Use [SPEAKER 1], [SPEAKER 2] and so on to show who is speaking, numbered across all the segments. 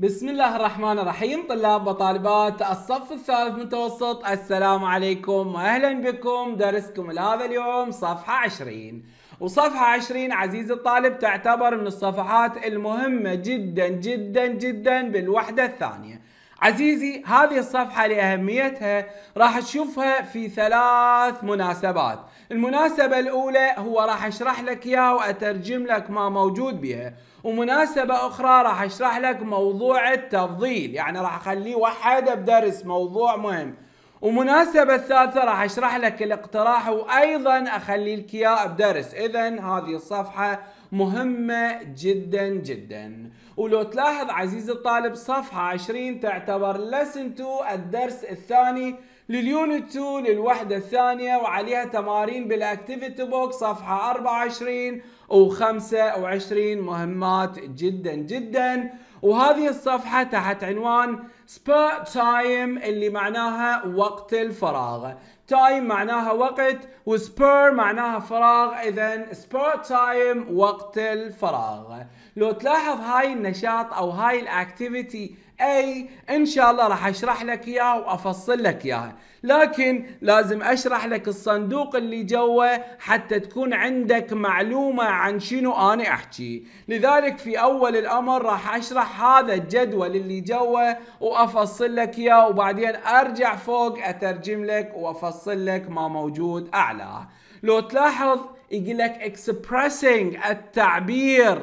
[SPEAKER 1] بسم الله الرحمن الرحيم طلاب وطالبات الصف الثالث متوسط السلام عليكم واهلا بكم درسكم لهذا اليوم صفحة 20 وصفحة 20 عزيزي الطالب تعتبر من الصفحات المهمة جدا جدا جدا بالوحدة الثانية عزيزي هذه الصفحة لأهميتها راح تشوفها في ثلاث مناسبات المناسبة الأولى هو راح أشرح لك إياها وأترجم لك ما موجود بها ومناسبة أخرى راح أشرح لك موضوع التفضيل يعني راح أخليه وحده بدرس موضوع مهم ومناسبة الثالثة راح أشرح لك الاقتراح وأيضا أخلي لك إياه بدرس إذا هذه الصفحة مهمة جدا جدا ولو تلاحظ عزيزي الطالب صفحة 20 تعتبر لسن 2 الدرس الثاني لليونت 2 للوحدة الثانية وعليها تمارين بالاكتيفيتي بوك صفحة 24 و25 مهمات جدا جدا وهذه الصفحة تحت عنوان سبير تايم اللي معناها وقت الفراغ تايم معناها وقت وسبير معناها فراغ اذا سبير تايم وقت الفراغ لو تلاحظ هاي النشاط او هاي الاكتيفيتي اي ان شاء الله راح اشرح لك اياها وافصل لك اياها لكن لازم اشرح لك الصندوق اللي جوه حتى تكون عندك معلومه عن شنو انا احكي لذلك في اول الامر راح اشرح هذا الجدول اللي جوه وافصل لك اياه وبعدين ارجع فوق اترجم لك وافصل لك ما موجود اعلاه لو تلاحظ يقول لك expressing التعبير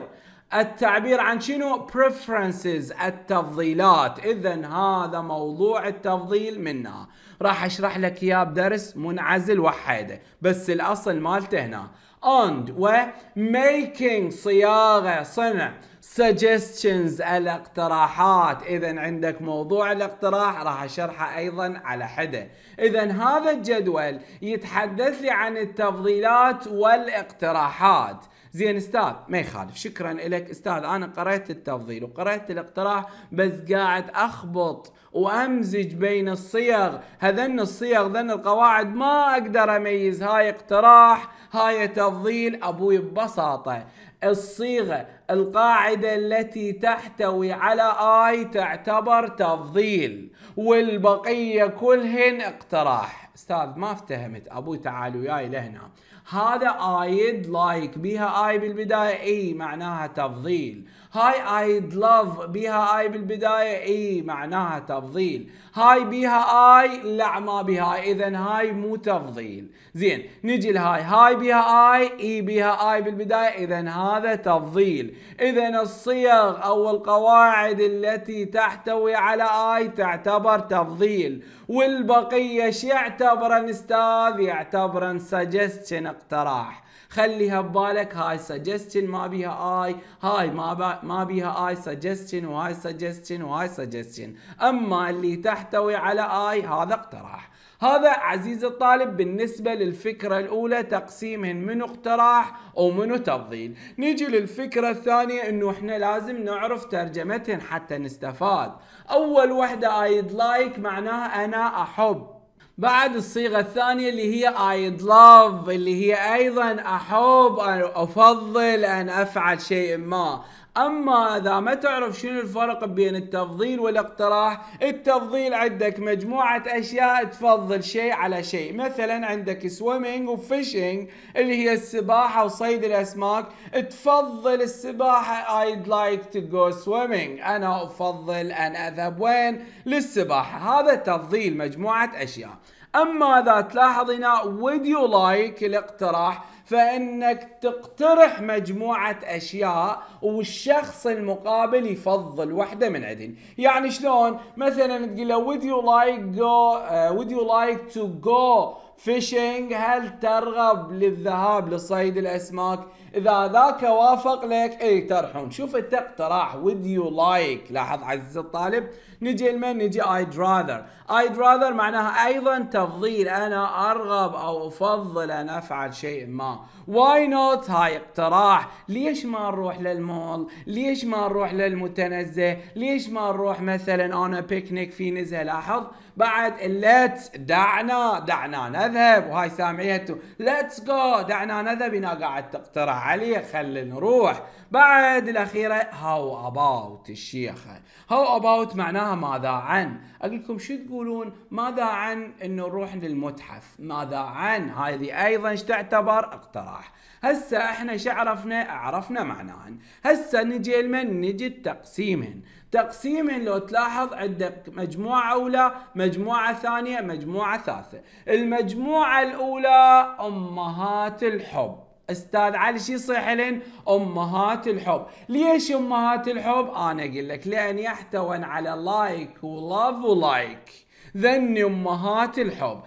[SPEAKER 1] التعبير عن شنو preferences التفضيلات اذا هذا موضوع التفضيل منها راح اشرح لك اياه بدرس منعزل وحده بس الاصل مالته هنا and و making صياغه صنع suggestions الاقتراحات اذا عندك موضوع الاقتراح راح اشرحه ايضا على حده اذا هذا الجدول يتحدث لي عن التفضيلات والاقتراحات زين استاذ ما يخالف شكرا لك استاذ انا قريت التفضيل وقريت الاقتراح بس قاعد اخبط وامزج بين الصيغ هذن الصيغ ذن القواعد ما اقدر اميز هاي اقتراح هاي تفضيل ابوي ببساطه الصيغه القاعده التي تحتوي على اي تعتبر تفضيل والبقيه كلهن اقتراح استاذ ما افتهمت ابوي تعال وياي لهنا هذا آيد لايك بها آي بالبداية أي معناها تفضيل هاي ايد لاف بيها اي بالبدايه اي معناها تفضيل هاي بيها اي لا ما بيها اي اذا هاي مو تفضيل زين نجي لهاي هاي بيها اي اي بيها اي بالبدايه اذا هذا تفضيل اذا الصيغ او القواعد التي تحتوي على اي تعتبر تفضيل والبقيه ايش يعتبرن استاذ يعتبرن سجستشن اقتراح خليها ببالك هاي سجستشن ما بيها اي هاي ما ما بيها اي سجستشن وهاي سجستشن وهاي سجستشن اما اللي تحتوي على اي هذا اقتراح هذا عزيزي الطالب بالنسبة للفكرة الأولى تقسيمهن منو اقتراح ومنو تفضيل نيجي للفكرة الثانية انه احنا لازم نعرف ترجمتهن حتى نستفاد أول وحدة I'd like معناها أنا أحب بعد الصيغة الثانية اللي هي I love اللي هي أيضا أحب أن أفضل أن أفعل شيء ما اما اذا ما تعرف شنو الفرق بين التفضيل والاقتراح التفضيل عندك مجموعة اشياء تفضل شيء على شيء مثلا عندك سويمينج وفيشينج اللي هي السباحة وصيد الاسماك تفضل السباحة I'd like to go swimming انا افضل ان اذهب وين للسباحة هذا تفضيل مجموعة اشياء اما اذا تلاحظ هنا would you like الاقتراح فانك تقترح مجموعه اشياء والشخص المقابل يفضل واحده من عندهن يعني شلون مثلا تقول له would you like go uh, would you like to go فيشنج هل ترغب للذهاب لصيد الاسماك اذا ذاك وافق لك اي ترحون شوف انت اقتراح ود يو لايك لاحظ عزيز الطالب نجي لمن نجي I'd rather I'd rather معناها ايضا تفضيل انا ارغب او افضل ان افعل شيء ما واي نوت هاي اقتراح ليش ما نروح للمول ليش ما نروح للمتنزه ليش ما نروح مثلا انا بيكنيك في نزهه لاحظ بعد الليتس دعنا دعنا نذهب وهاي سامعيها انتم ليتس جو دعنا نذهب هنا قاعد تقترح علي خلي نروح بعد الاخيره هاو اباوت الشيخه هاو اباوت معناها ماذا عن اقول لكم شو تقولون ماذا عن انه نروح للمتحف ماذا عن هذه ايضا ايش تعتبر اقتراح هسه احنا شو عرفنا عرفنا معناها هسه نجي لمن نجي التقسيمين تقسيما لو تلاحظ عندك مجموعة أولى مجموعة ثانية مجموعة ثالثة المجموعة الأولى أمهات الحب استاذ علي شو يصيح لين امهات الحب ليش امهات الحب انا اقول لك لان يحتوون على لايك ولاف ولايك ذني امهات الحب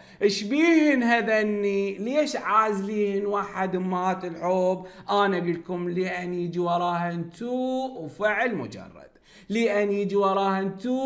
[SPEAKER 1] بيهن هذني ليش عازلين واحد امهات الحب انا اقول لكم لان يجي وراهن تو وفعل مجرد لأن يجي وراهن تو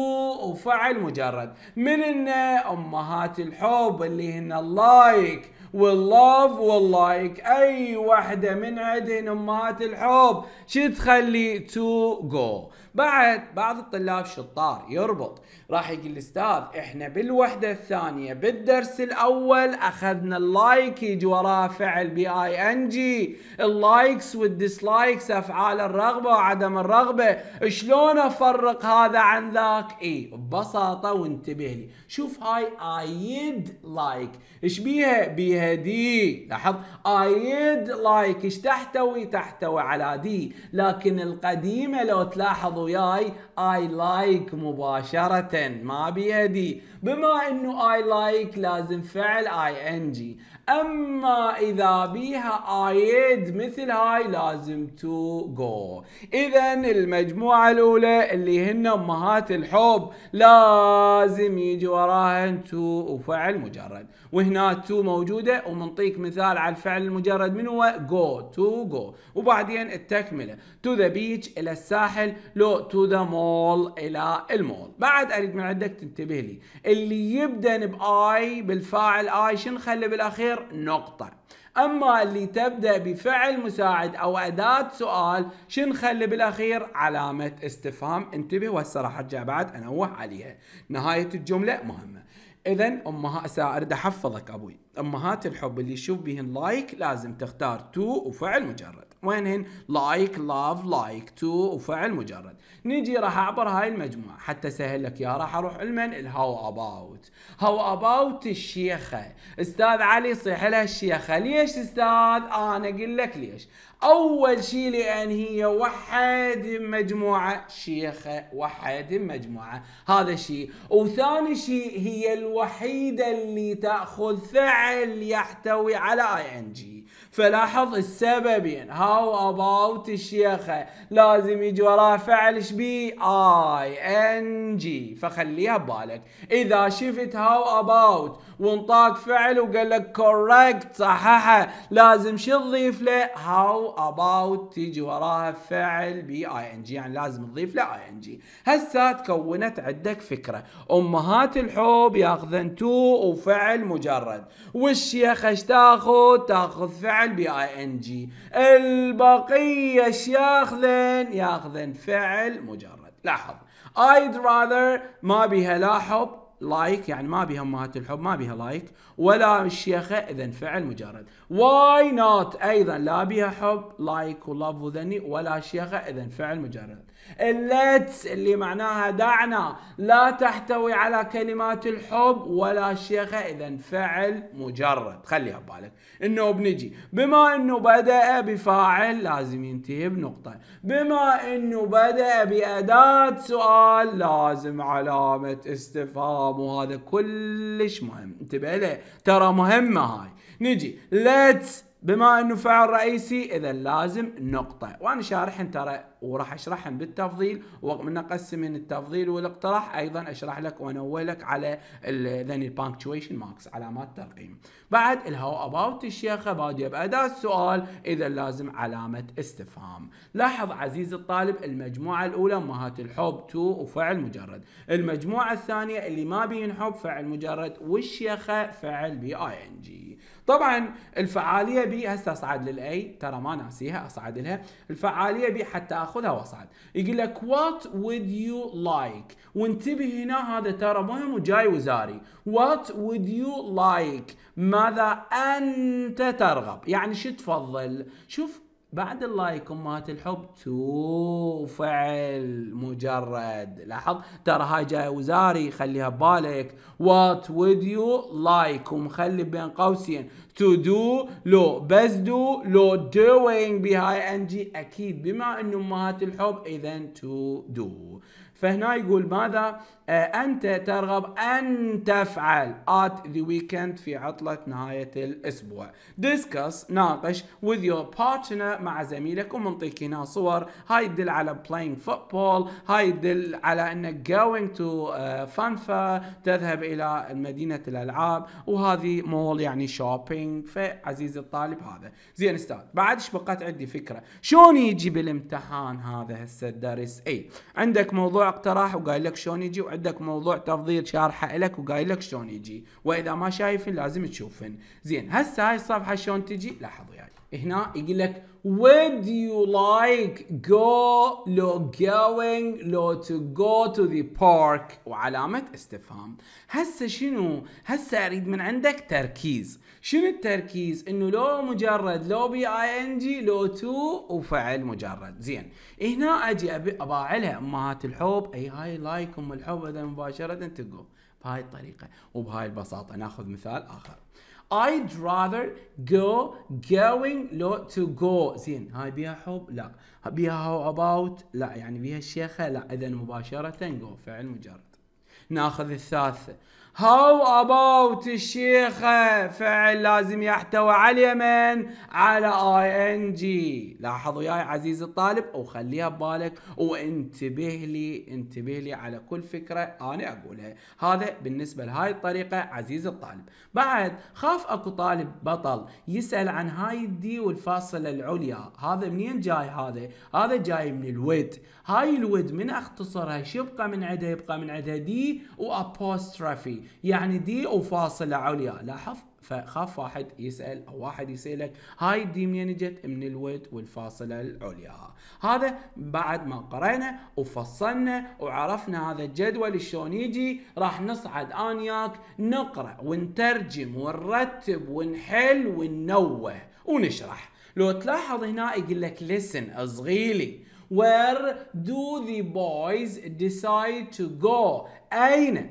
[SPEAKER 1] وفعل مجرد من إن أمهات الحب اللي هن اللايك واللوف واللايك أي واحدة من عندهن أمهات الحب شو تخلي تو جو بعد بعض الطلاب شطار يربط راح يقول الاستاذ احنا بالوحده الثانيه بالدرس الاول اخذنا اللايك يجي وراه فعل بي اي ان جي اللايكس والديسلايكس افعال الرغبه وعدم الرغبه شلون افرق هذا عن ذاك اي ببساطه وانتبه لي شوف هاي ايد لايك ايش بيها بيها دي لاحظ ايد لايك ايش تحتوي تحتوي على دي لكن القديمه لو تلاحظوا وياي اي لايك مباشره ما بيدي بما انه اي لايك لازم فعل اي ان جي اما اذا بيها ايد مثل هاي لازم تو جو اذا المجموعه الاولى اللي هن امهات الحب لازم يجي وراهن تو وفعل مجرد وهنا تو موجوده ومنطيك مثال على الفعل المجرد من هو جو تو جو وبعدين التكمله تو ذا بيتش الى الساحل لو تو ذا مول الى المول بعد اريد من عندك تنتبه لي اللي يبدا باي بالفاعل اي شنو نخلي بالاخير نقطة أما اللي تبدأ بفعل مساعد أو أداة سؤال شنخلي نخلي بالأخير علامة استفهام انتبه والصراحة راح أرجع بعد أنوه عليها نهاية الجملة مهمة اذا امها سارد احفظك ابوي امهات الحب اللي يشوف بهن لايك لازم تختار تو وفعل مجرد وين هن؟ لايك لاف لايك تو وفعل مجرد نجي راح اعبر هاي المجموعه حتى سهل لك يا راح اروح لمن؟ الهاو اباوت هاو اباوت الشيخه استاذ علي صيح لها الشيخه ليش استاذ آه، انا اقول لك ليش أول شيء لأن هي وحد مجموعة شيخة وحد مجموعة هذا شيء وثاني شيء هي الوحيدة اللي تأخذ فعل يحتوي على اي ان جي فلاحظ السببين هاو اباوت الشيخة لازم يجي وراها فعل شبي اي ان جي فخليها ببالك اذا شفت هاو اباوت وانطاك فعل وقال لك كوركت صححه لازم شو تضيف له هاو اباوت تيجي وراها فعل بي اي ان جي يعني لازم تضيف له اي ان جي هسه تكونت عندك فكره امهات الحب ياخذن تو وفعل مجرد والشيخه ايش تاخذ تاخذ فعل بي اي ان جي البقيه ايش ياخذن ياخذن فعل مجرد لاحظ I'd rather ما بيها لا حب لايك يعني ما بيها امهات الحب ما بيها لايك ولا الشيخه اذا فعل مجرد واي نوت ايضا لا بيها حب لايك ولاف وذني ولا شيخه اذا فعل مجرد اللتس اللي معناها دعنا لا تحتوي على كلمات الحب ولا شيخة اذا فعل مجرد خليها ببالك انه بنجي بما انه بدأ بفاعل لازم ينتهي بنقطة بما انه بدأ بأداة سؤال لازم علامة استفهام وهذا كلش مهم انتبه له ترى مهمة هاي نجي let's بما انه فعل رئيسي اذا لازم نقطه وانا شارح ترى وراح اشرحهم بالتفضيل ومن اقسم من التفضيل والاقتراح ايضا اشرح لك وانوه لك على ذني البانكتويشن ماركس علامات ترقيم بعد الهاو اباوت الشيخه باديه باداء السؤال اذا لازم علامه استفهام لاحظ عزيزي الطالب المجموعه الاولى امهات الحب تو وفعل مجرد المجموعه الثانيه اللي ما بين حب فعل مجرد والشيخه فعل بي اي ان جي طبعا الفعاليه بي هسه اصعد للاي ترى ما ناسيها اصعد لها الفعاليه بي حتى اخذها واصعد يقول لك وات وود يو لايك وانتبه هنا هذا ترى مهم وجاي وزاري وات وود يو لايك ماذا انت ترغب يعني شو تفضل شوف بعد اللايك امهات الحب تو فعل مجرد لاحظ ترى هاي جاي وزاري خليها ببالك وات would يو لايك ومخلي بين قوسين تو دو لو بس دو لو دوينج بهاي انجي اكيد بما انه امهات الحب اذا تو دو فهنا يقول ماذا آه، أنت ترغب أن تفعل at the weekend في عطلة نهاية الأسبوع discuss ناقش with your partner مع زميلك ومنطيك هنا صور هاي تدل على playing football هاي تدل على أنك going to فانفا آه، تذهب إلى مدينة الألعاب وهذه مول يعني shopping فعزيزي الطالب هذا زين استاذ بعد ايش بقت عندي فكرة شلون يجي بالامتحان هذا هسه الدرس اي عندك موضوع اقتراح وقايل لك شلون يجي وعندك موضوع تفضيل شارحه لك وقايل لك شلون يجي واذا ما شايفن لازم تشوفن زين هسه هاي الصفحه شلون تجي لاحظوا يعني هنا يقول لك would you like go لو going لو to go to the park وعلامة استفهام هسه شنو هسه اريد من عندك تركيز شنو التركيز انه لو مجرد لو بي اي ان جي لو تو وفعل مجرد زين هنا اجي ابي اباعلها امهات الحب اي هاي لايكم الحب اذا مباشرة جو بهاي الطريقة وبهاي البساطة ناخذ مثال اخر I'd rather go going لو to go زين هاي بيها حب لا بيها how about لا يعني بيها الشيخة لا إذا مباشرة go فعل مجرد ناخذ الثالثة هاو اباوت الشيخة فعل لازم يحتوي على اليمن على اي ان جي لاحظ وياي عزيز الطالب وخليها ببالك وانتبه لي انتبه لي على كل فكرة انا اقولها هذا بالنسبة لهاي الطريقة عزيز الطالب بعد خاف اكو طالب بطل يسأل عن هاي الدي والفاصلة العليا هذا منين جاي هذا هذا جاي من الود هاي الود من اختصرها شو يبقى من عندها يبقى من عندها دي وابوسترافي يعني دي وفاصله عليا لاحظ فخاف واحد يسال او واحد يسالك هاي الدي منين جت من الود والفاصله العليا هذا بعد ما قرينا وفصلنا وعرفنا هذا الجدول شلون يجي راح نصعد انياك نقرا ونترجم ونرتب ونحل وننوه ونشرح لو تلاحظ هنا يقول لك listen صغيلي where do the boys decide to go أين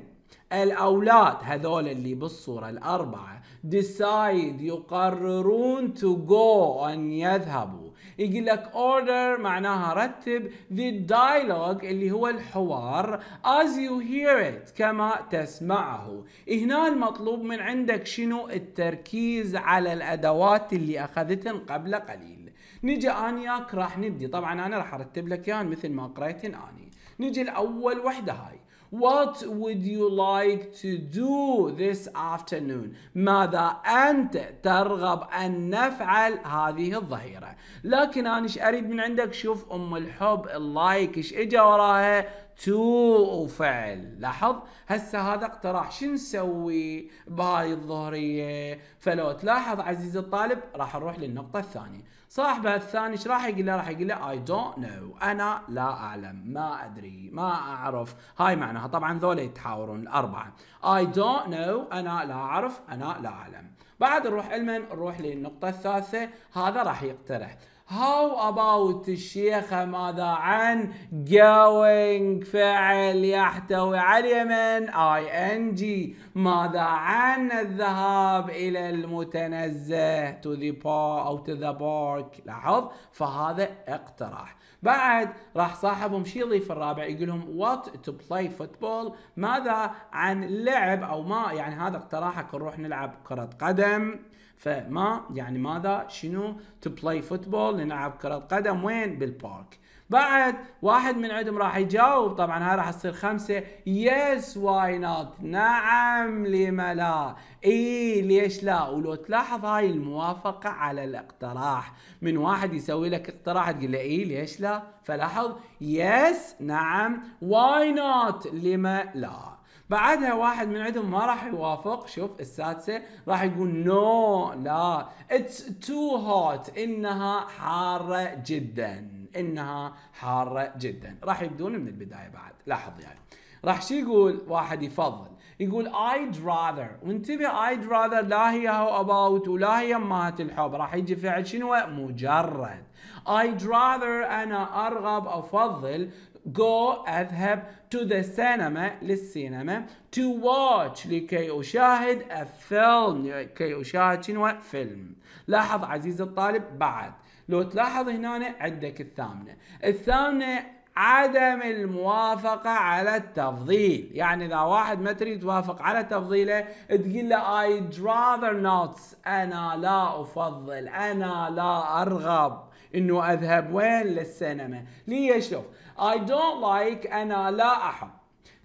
[SPEAKER 1] الأولاد هذول اللي بالصورة الأربعة decide يقررون to go أن يذهبوا يقول لك order معناها رتب the dialogue اللي هو الحوار as you hear it كما تسمعه هنا المطلوب من عندك شنو التركيز على الأدوات اللي أخذتن قبل قليل نجي أنياك راح نبدي طبعا أنا راح أرتب لك يان مثل ما قريتن أني نجي الأول وحدة هاي What would you like to do this afternoon ماذا أنت ترغب أن نفعل هذه الظهيرة لكن أنا إيش أريد من عندك شوف أم الحب اللايك إيش إجا وراها تو فعل لاحظ هسه هذا اقتراح شو نسوي بهاي الظهريه فلو تلاحظ عزيزي الطالب راح نروح للنقطه الثانيه صاحبه الثاني ايش راح يقول له راح يقول له اي دونت نو انا لا اعلم ما ادري ما اعرف هاي معناها طبعا ذول يتحاورون الاربعه اي دونت نو انا لا اعرف انا لا اعلم بعد نروح المن نروح للنقطه الثالثه هذا راح يقترح How about الشيخة ماذا عن going فعل يحتوي على اليمن ing ماذا عن الذهاب إلى المتنزه to the park أو to the park لاحظ فهذا اقتراح بعد راح صاحبهم شي يضيف الرابع يقول لهم what to play football ماذا عن لعب أو ما يعني هذا اقتراحك نروح نلعب كرة قدم فما يعني ماذا شنو تو بلاي فوتبول نلعب كرة قدم وين بالبارك بعد واحد من عندهم راح يجاوب طبعا هاي راح تصير خمسة يس واي نوت نعم لما لا اي ليش لا ولو تلاحظ هاي الموافقة على الاقتراح من واحد يسوي لك اقتراح تقول له اي ليش لا فلاحظ يس نعم واي نوت لما لا بعدها واحد من عندهم ما راح يوافق شوف السادسه راح يقول نو لا اتس تو هوت انها حاره جدا انها حاره جدا راح يبدون من البدايه بعد لاحظ يعني راح شو يقول واحد يفضل يقول I'd rather وانتبه I'd rather لا هي هو about ولا هي مات الحب راح يجي فعل شنو مجرد I'd rather أنا أرغب أفضل go أذهب to the cinema للسينما to watch لكي أشاهد a film لكي أشاهد شنو فيلم لاحظ عزيزي الطالب بعد لو تلاحظ هنا عندك الثامنة الثامنة عدم الموافقة على التفضيل يعني إذا واحد ما تريد توافق على تفضيله تقول له I'd rather not أنا لا أفضل أنا لا أرغب انه اذهب وين للسينما ليه شوف I don't like انا لا احب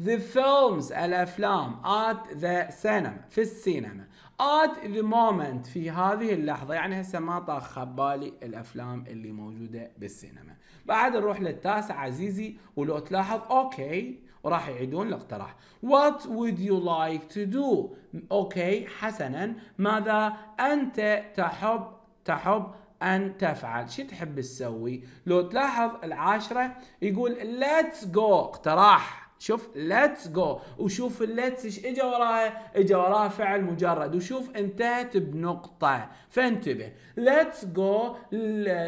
[SPEAKER 1] the films الافلام at the cinema في السينما at the moment في هذه اللحظه يعني هسه ما طاخ خبالي الافلام اللي موجوده بالسينما بعد نروح للتاسع عزيزي ولو تلاحظ اوكي وراح يعيدون الاقتراح what would you like to do اوكي حسنا ماذا انت تحب تحب أن تفعل شو تحب تسوي لو تلاحظ العاشرة يقول let's go اقتراح شوف let's go وشوف let's ايش اجى وراها اجى وراها فعل مجرد وشوف انتهت بنقطة فانتبه let's go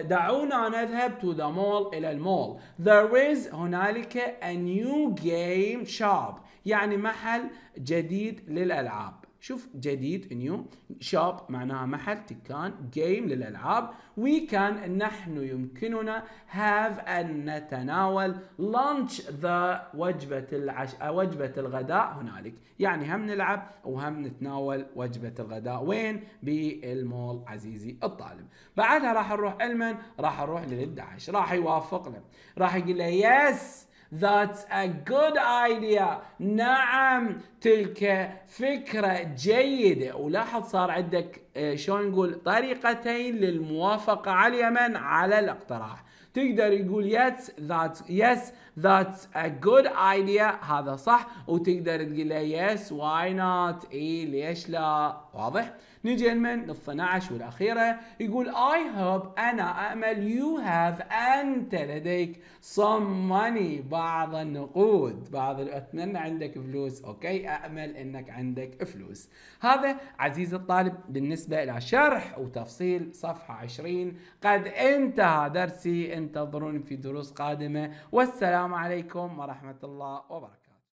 [SPEAKER 1] دعونا نذهب to the mall إلى المول there is هنالك a new game shop يعني محل جديد للألعاب شوف جديد نيو شوب معناها محل تكان جيم للالعاب وي كان نحن يمكننا هاف ان نتناول لانش ذا وجبه العش وجبه الغداء هنالك يعني هم نلعب وهم نتناول وجبه الغداء وين بالمول عزيزي الطالب بعدها راح نروح المن راح نروح لل11 راح يوافق له راح يقول له يس That's a good idea. نعم تلك فكرة جيدة ولاحظ صار عندك آه، شلون نقول طريقتين للموافقة على اليمن على الاقتراح تقدر يقول yes that's yes that's a good idea هذا صح وتقدر تقول له yes why not اي ليش لا واضح نجي من ال 12 والأخيرة يقول I hope أنا أمل you have أنت لديك some money بعض النقود بعض أتمنى عندك فلوس أوكي أمل أنك عندك فلوس هذا عزيزي الطالب بالنسبة إلى شرح وتفصيل صفحة 20 قد انتهى درسي انتظروني في دروس قادمة والسلام عليكم ورحمة الله وبركاته